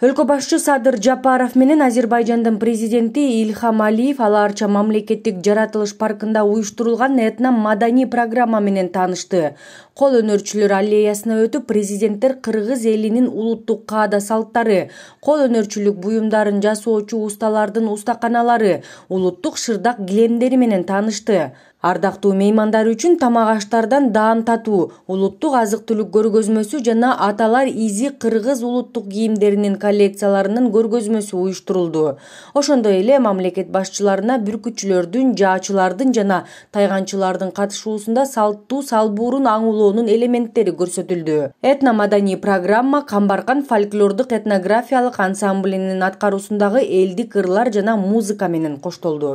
өлкө башчы садыр жапаров менен азербайжандын президенти ильхам алиев ала арча мамлекеттик жаратылыш паркында уюштурулган этно маданий программа менен таанышты кол өнөрчүлөр аллеясына өтүп президенттер кыргыз элинин улуттук каада салттары кол өнөрчүлүк буюмдарын жасоочу усталардын устаканалары улуттук шырдак килемдери менен таанышты ардактуу меймандар үчүн тамак аштардан даам татуу улуттук азык түлүк көргөзмөсү жана аталар изи кыргыз улуттук кийимдеринин коллекцияларынын көргөзмөсү уюштурулду ошондой эле мамлекет башчыларына бүркүтчүлөрдүн жаачылардын жана тайганчылардын катышуусунда салттуу салбуурун аңылоонун элементтери көрсөтүлдү этно маданий программа камбаркан фольклордук этнографиялык ансамблинин аткаруусундагы элдик ырлар жана музыка менен коштолду